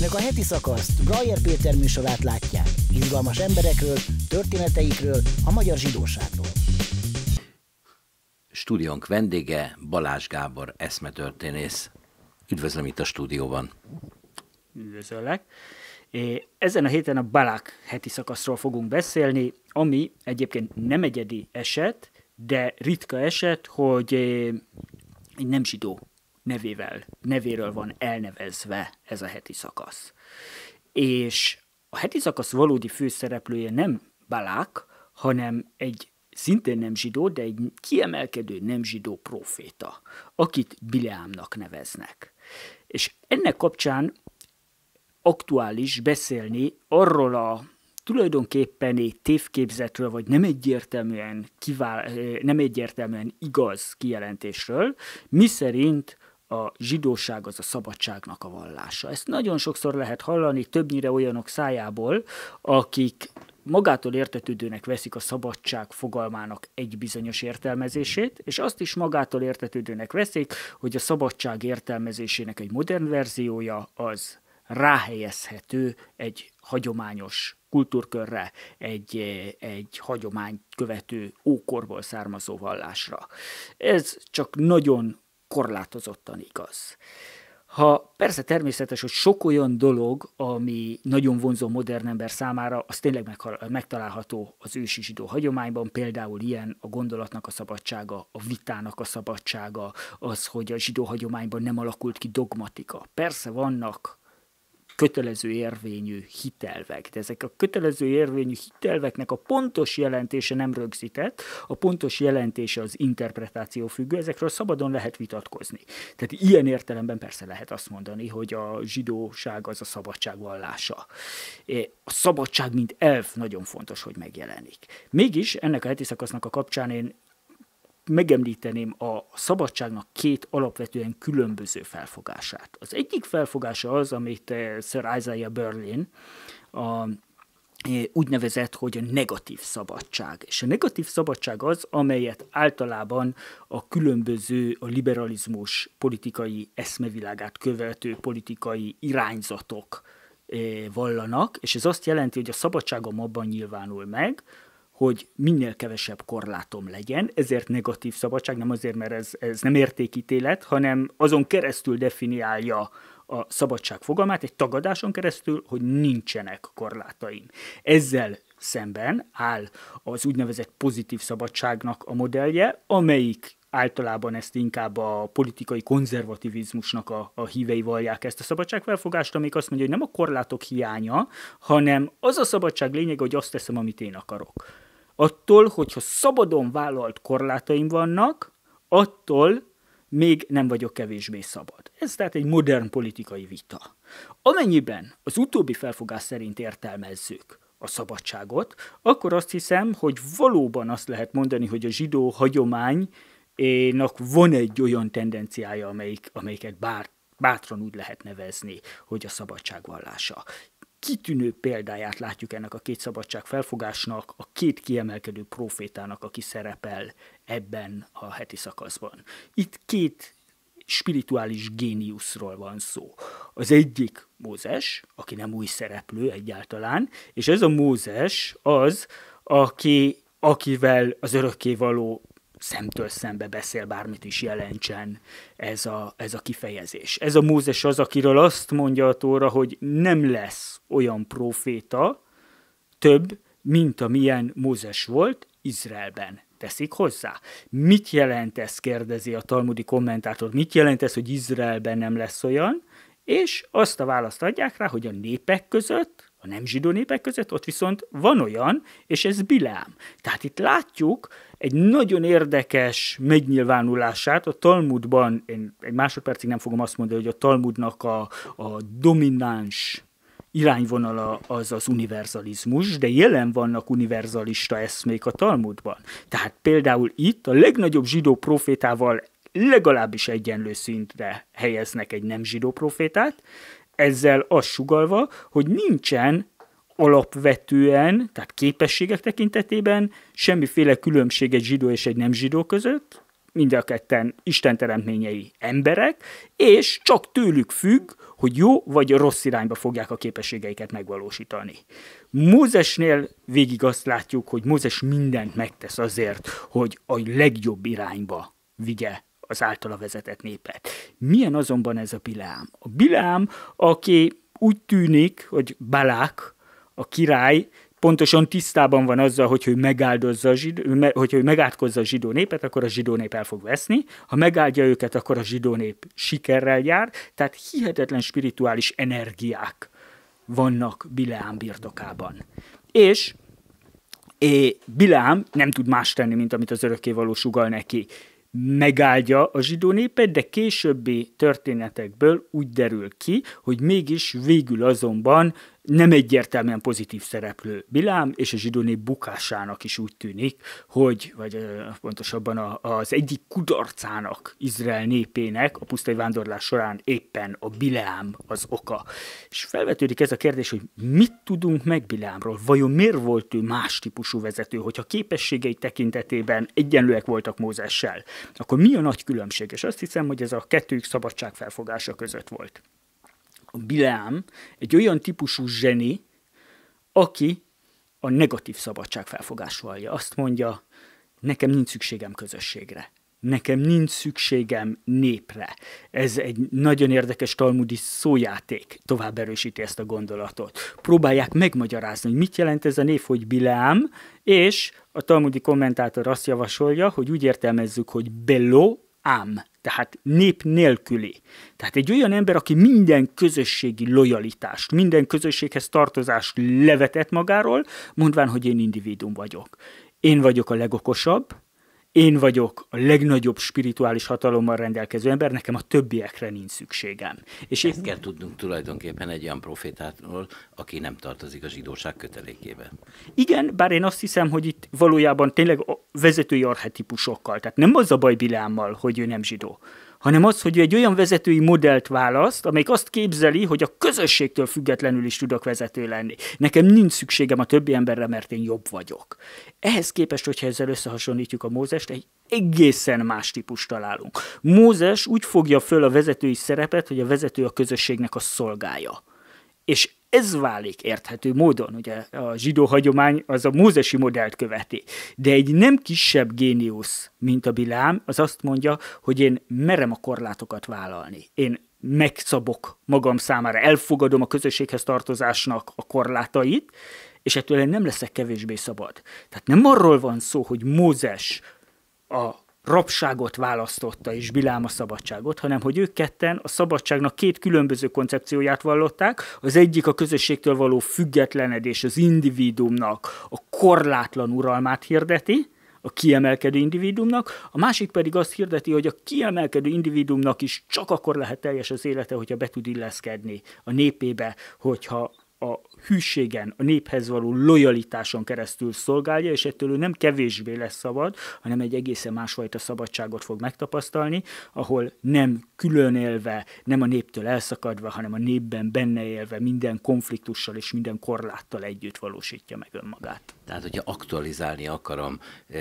Önök a heti szakaszt Brajer Péter műsorát látják. Izgalmas emberekről, történeteikről, a magyar zsidóságról. Stúdiónk vendége Balázs Gábor, eszmetörténész. Üdvözlöm itt a stúdióban. Üdvözöllek. ezen a héten a Balák heti szakaszról fogunk beszélni, ami egyébként nem egyedi eset, de ritka eset, hogy egy nem zsidó nevével, nevéről van elnevezve ez a heti szakasz. És a heti szakasz valódi főszereplője nem Balák, hanem egy szintén nem zsidó, de egy kiemelkedő nem zsidó proféta, akit Bileámnak neveznek. És ennek kapcsán aktuális beszélni arról a tulajdonképpeni tévképzetről, vagy nem egyértelműen, kivál, nem egyértelműen igaz kijelentésről, miszerint a zsidóság az a szabadságnak a vallása. Ezt nagyon sokszor lehet hallani, többnyire olyanok szájából, akik magától értetődőnek veszik a szabadság fogalmának egy bizonyos értelmezését, és azt is magától értetődőnek veszik, hogy a szabadság értelmezésének egy modern verziója az ráhelyezhető egy hagyományos kultúrkörre, egy, egy hagyományt követő ókorból származó vallásra. Ez csak nagyon korlátozottan igaz. Ha persze természetes, hogy sok olyan dolog, ami nagyon vonzó modern ember számára, az tényleg megtalálható az ősi zsidó hagyományban, például ilyen a gondolatnak a szabadsága, a vitának a szabadsága, az, hogy a zsidó hagyományban nem alakult ki dogmatika. Persze vannak kötelező érvényű hitelvek. De ezek a kötelező érvényű hitelveknek a pontos jelentése nem rögzített, a pontos jelentése az interpretáció függő, ezekről szabadon lehet vitatkozni. Tehát ilyen értelemben persze lehet azt mondani, hogy a zsidóság az a szabadság vallása. A szabadság, mint elv nagyon fontos, hogy megjelenik. Mégis ennek a heti szakasznak a kapcsán én megemlíteném a szabadságnak két alapvetően különböző felfogását. Az egyik felfogása az, amit eh, Sir Isaiah Berlin a eh, úgynevezett, hogy a negatív szabadság. És a negatív szabadság az, amelyet általában a különböző, a liberalizmus politikai eszmevilágát követő politikai irányzatok eh, vallanak, és ez azt jelenti, hogy a szabadságom abban nyilvánul meg, hogy minél kevesebb korlátom legyen, ezért negatív szabadság, nem azért, mert ez, ez nem értékítélet, hanem azon keresztül definiálja a szabadság fogalmát, egy tagadáson keresztül, hogy nincsenek korlátaim. Ezzel szemben áll az úgynevezett pozitív szabadságnak a modellje, amelyik általában ezt inkább a politikai konzervativizmusnak a, a hívei vallják ezt a szabadságfelfogást, amik azt mondja, hogy nem a korlátok hiánya, hanem az a szabadság lényege, hogy azt teszem, amit én akarok attól, hogyha szabadon vállalt korlátaim vannak, attól még nem vagyok kevésbé szabad. Ez tehát egy modern politikai vita. Amennyiben az utóbbi felfogás szerint értelmezzük a szabadságot, akkor azt hiszem, hogy valóban azt lehet mondani, hogy a zsidó hagyománynak van egy olyan tendenciája, amelyik, amelyiket bár, bátran úgy lehet nevezni, hogy a szabadságvallása kitűnő példáját látjuk ennek a két szabadság felfogásnak, a két kiemelkedő profétának, aki szerepel ebben a heti szakaszban. Itt két spirituális géniuszról van szó. Az egyik Mózes, aki nem új szereplő egyáltalán, és ez a Mózes az, aki, akivel az örökkévaló szemtől szembe beszél, bármit is jelentsen ez a, ez a kifejezés. Ez a Mózes az, akiről azt mondja a Tóra, hogy nem lesz olyan proféta több, mint amilyen Mózes volt Izraelben. Teszik hozzá. Mit jelent ez, kérdezi a talmudi kommentátor. Mit jelent ez, hogy Izraelben nem lesz olyan? és azt a választ adják rá, hogy a népek között, a nem zsidó népek között, ott viszont van olyan, és ez Bileám. Tehát itt látjuk egy nagyon érdekes megnyilvánulását a Talmudban, én egy másodpercig nem fogom azt mondani, hogy a Talmudnak a, a domináns irányvonala az az univerzalizmus, de jelen vannak univerzalista eszmék a Talmudban. Tehát például itt a legnagyobb zsidó profétával legalábbis egyenlő szintre helyeznek egy nem zsidó profétát, ezzel azt sugalva, hogy nincsen alapvetően, tehát képességek tekintetében semmiféle különbség egy zsidó és egy nem zsidó között, mind a ketten Isten teremtményei emberek, és csak tőlük függ, hogy jó vagy rossz irányba fogják a képességeiket megvalósítani. Mózesnél végig azt látjuk, hogy Mózes mindent megtesz azért, hogy a legjobb irányba vigye az általa vezetett népet. Milyen azonban ez a Bileám? A Bileám, aki úgy tűnik, hogy Balák, a király, pontosan tisztában van azzal, hogy ő megáldozza a zsidó, hogy ő megátkozza a zsidó népet, akkor a zsidó nép el fog veszni, ha megáldja őket, akkor a zsidó nép sikerrel jár, tehát hihetetlen spirituális energiák vannak Bileám birtokában. És é, Bileám nem tud más tenni, mint amit az örökkévaló sugal neki megáldja a zsidó népet, de későbbi történetekből úgy derül ki, hogy mégis végül azonban nem egyértelműen pozitív szereplő Bilám, és a zsidóné bukásának is úgy tűnik, hogy, vagy pontosabban az egyik kudarcának Izrael népének a pusztai vándorlás során éppen a Bilám az oka. És felvetődik ez a kérdés, hogy mit tudunk meg Bilámról? Vajon miért volt ő más típusú vezető, hogyha képességei tekintetében egyenlőek voltak Mózessel? Akkor mi a nagy különbség? És azt hiszem, hogy ez a kettőjük szabadság felfogása között volt a Bileám egy olyan típusú zseni, aki a negatív szabadság felfogásolja. Azt mondja, nekem nincs szükségem közösségre. Nekem nincs szükségem népre. Ez egy nagyon érdekes talmudi szójáték, tovább erősíti ezt a gondolatot. Próbálják megmagyarázni, hogy mit jelent ez a név, hogy Bileám, és a talmudi kommentátor azt javasolja, hogy úgy értelmezzük, hogy Belo ám, tehát nép nélküli. Tehát egy olyan ember, aki minden közösségi lojalitást, minden közösséghez tartozást levetett magáról, mondván, hogy én individuum vagyok. Én vagyok a legokosabb, én vagyok a legnagyobb spirituális hatalommal rendelkező ember, nekem a többiekre nincs szükségem. És Ezt én... kell tudnunk tulajdonképpen egy olyan profétátról, aki nem tartozik a zsidóság kötelékébe. Igen, bár én azt hiszem, hogy itt valójában tényleg a vezetői arhetipusokkal, tehát nem az a baj Bileámmal, hogy ő nem zsidó, hanem az, hogy ő egy olyan vezetői modellt választ, amely azt képzeli, hogy a közösségtől függetlenül is tudok vezető lenni. Nekem nincs szükségem a többi emberre, mert én jobb vagyok. Ehhez képest, hogyha ezzel összehasonlítjuk a Mózest, egy egészen más típus találunk. Mózes úgy fogja föl a vezetői szerepet, hogy a vezető a közösségnek a szolgája. És ez válik érthető módon. Ugye a zsidó hagyomány az a mózesi modellt követi. De egy nem kisebb géniusz, mint a Bilám, az azt mondja, hogy én merem a korlátokat vállalni. Én megszabok magam számára, elfogadom a közösséghez tartozásnak a korlátait, és ettől én nem leszek kevésbé szabad. Tehát nem arról van szó, hogy Mózes a rabságot választotta és Bilám a szabadságot, hanem hogy ők ketten a szabadságnak két különböző koncepcióját vallották, az egyik a közösségtől való függetlenedés, az individumnak a korlátlan uralmát hirdeti, a kiemelkedő individumnak, a másik pedig azt hirdeti, hogy a kiemelkedő individumnak is csak akkor lehet teljes az élete, hogyha be tud illeszkedni a népébe, hogyha a hűségen, a néphez való lojalitáson keresztül szolgálja, és ettől ő nem kevésbé lesz szabad, hanem egy egészen másfajta szabadságot fog megtapasztalni, ahol nem külön élve, nem a néptől elszakadva, hanem a népben benne élve, minden konfliktussal és minden korláttal együtt valósítja meg önmagát. Tehát, hogyha aktualizálni akarom e,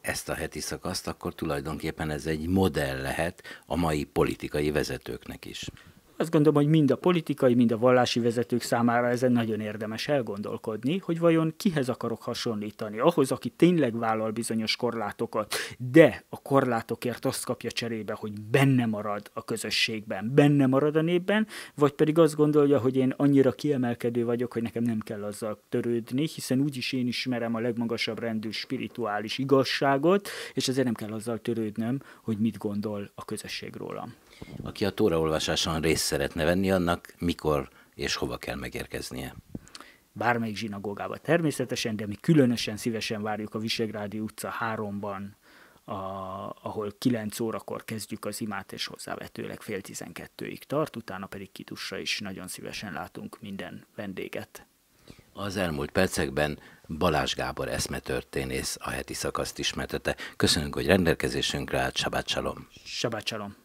ezt a heti szakaszt, akkor tulajdonképpen ez egy modell lehet a mai politikai vezetőknek is. Azt gondolom, hogy mind a politikai, mind a vallási vezetők számára ezen nagyon érdemes elgondolkodni, hogy vajon kihez akarok hasonlítani. Ahhoz, aki tényleg vállal bizonyos korlátokat, de a korlátokért azt kapja cserébe, hogy benne marad a közösségben, benne marad a népben, vagy pedig azt gondolja, hogy én annyira kiemelkedő vagyok, hogy nekem nem kell azzal törődni, hiszen úgyis én ismerem a legmagasabb rendű spirituális igazságot, és ezért nem kell azzal törődnöm, hogy mit gondol a közösség rólam. Aki a tóraolvasáson rész részt szeretne venni, annak mikor és hova kell megérkeznie? Bármelyik zsinagógába természetesen, de mi különösen szívesen várjuk a Visegrádi utca 3-ban, a, ahol 9 órakor kezdjük az imát, és hozzávetőleg fél 12-ig tart, utána pedig kitussa is nagyon szívesen látunk minden vendéget. Az elmúlt percekben Balázs Gábor eszmetörténész a heti szakaszt ismertette. Köszönünk, hogy rendelkezésünkre állt. Sabát shalom. Sabát